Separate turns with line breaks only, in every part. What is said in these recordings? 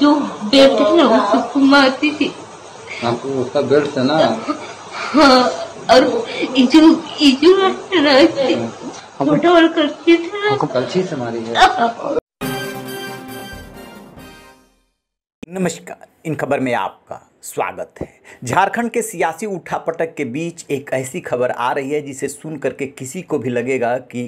जो बेड है हाँ। ना उसको मारती थी आपको उसका बेड था ना हाँ, और इजु इजु छोटा करती थी ना कलछी से मारी है नमस्कार इन खबर में आपका स्वागत है झारखंड के सियासी उठापटक के बीच एक ऐसी खबर आ रही है जिसे सुन करके किसी को भी लगेगा कि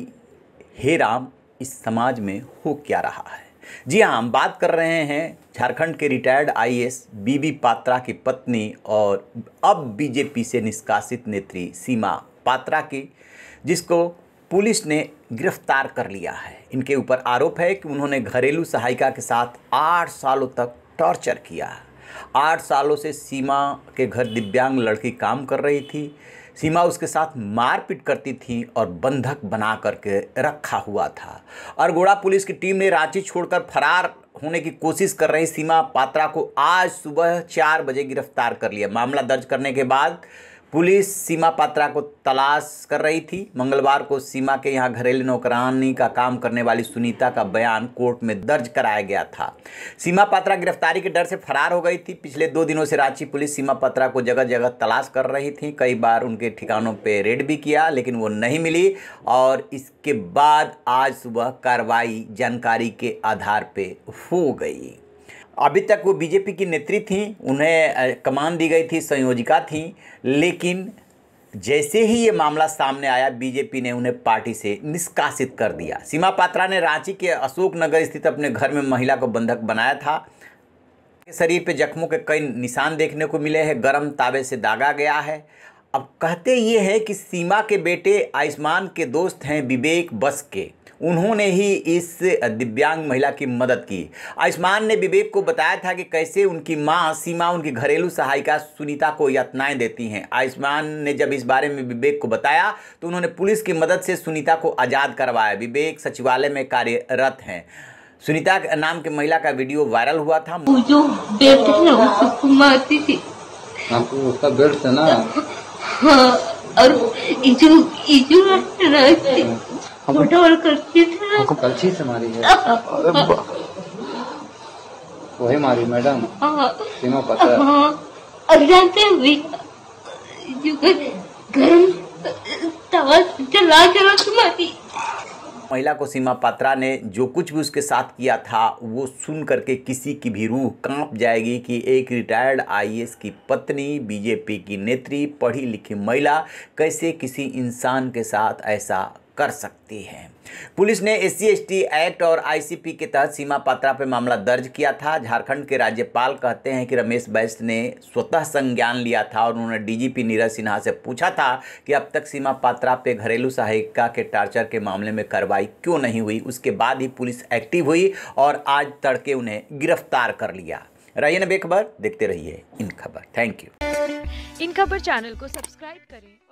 हे राम इस समाज में हो क्या रहा है जी हाँ हम बात कर रहे हैं झारखंड के रिटायर्ड आईएएस बीबी पात्रा की पत्नी और अब बीजेपी से निष्कासित नेत्री सीमा पात्रा की जिसको पुलिस ने गिरफ्तार कर लिया है इनके ऊपर आरोप है कि उन्होंने घरेलू सहायिका के साथ आठ सालों तक टॉर्चर किया आठ सालों से सीमा के घर दिव्यांग लड़की काम कर रही थी सीमा उसके साथ मारपीट करती थी और बंधक बना करके रखा हुआ था अरगोड़ा पुलिस की टीम ने रांची छोड़कर फरार होने की कोशिश कर रही सीमा पात्रा को आज सुबह चार बजे गिरफ्तार कर लिया मामला दर्ज करने के बाद पुलिस सीमा पात्रा को तलाश कर रही थी मंगलवार को सीमा के यहाँ घरेलू नौकरानी का काम करने वाली सुनीता का बयान कोर्ट में दर्ज कराया गया था सीमा पात्रा गिरफ्तारी के डर से फरार हो गई थी पिछले दो दिनों से रांची पुलिस सीमा पात्रा को जगह जगह तलाश कर रही थी कई बार उनके ठिकानों पर रेड भी किया लेकिन वो नहीं मिली और इसके बाद आज सुबह कार्रवाई जानकारी के आधार पर हो गई अभी तक वो बीजेपी की नेत्री थी उन्हें कमान दी गई थी संयोजिका थी लेकिन जैसे ही ये मामला सामने आया बीजेपी ने उन्हें पार्टी से निष्कासित कर दिया सीमा पात्रा ने रांची के अशोकनगर स्थित अपने घर में महिला को बंधक बनाया था शरीर पे जख्मों के कई निशान देखने को मिले हैं गर्म ताबे से दागा गया है अब कहते ये हैं कि सीमा के बेटे आयुष्मान के दोस्त हैं विवेक बस के उन्होंने ही इस दिव्यांग महिला की मदद की आयुष्मान ने विवेक को बताया था कि कैसे उनकी माँ सीमा उनकी घरेलू सहायिका सुनीता को यातनाएं देती हैं आयुष्मान ने जब इस बारे में विवेक को बताया तो उन्होंने पुलिस की मदद से सुनीता को आज़ाद करवाया विवेक सचिवालय में कार्यरत हैं सुनीता नाम के महिला का वीडियो वायरल हुआ था जो बेल्ट ना उसको मारती थी आपको उसका बेल्ट था ना और करती थी हमको कलछी से मारी है वही मारी मैडम हाँ। तीनों पता है हाँ। और जानते हैं जो गर्म तवा चला चला तुम्हारी महिला को सीमा पात्रा ने जो कुछ भी उसके साथ किया था वो सुन करके किसी की भी रूह कांप जाएगी कि एक रिटायर्ड आईएएस की पत्नी बीजेपी की नेत्री पढ़ी लिखी महिला कैसे किसी इंसान के साथ ऐसा कर सकती है पुलिस ने एस सी एक्ट और आईसीपी के तहत सीमा पात्रा पर मामला दर्ज किया था झारखंड के राज्यपाल कहते हैं कि रमेश बैस ने स्वतः संज्ञान लिया था और उन्होंने डीजीपी नीरज सिन्हा से पूछा था कि अब तक सीमा पात्रा पे घरेलू सहायिका के टार्चर के मामले में कार्रवाई क्यों नहीं हुई उसके बाद ही पुलिस एक्टिव हुई और आज तड़के उन्हें गिरफ्तार कर लिया रहिए न बेखबर देखते रहिए इन खबर थैंक यू इन खबर चैनल को सब्सक्राइब करें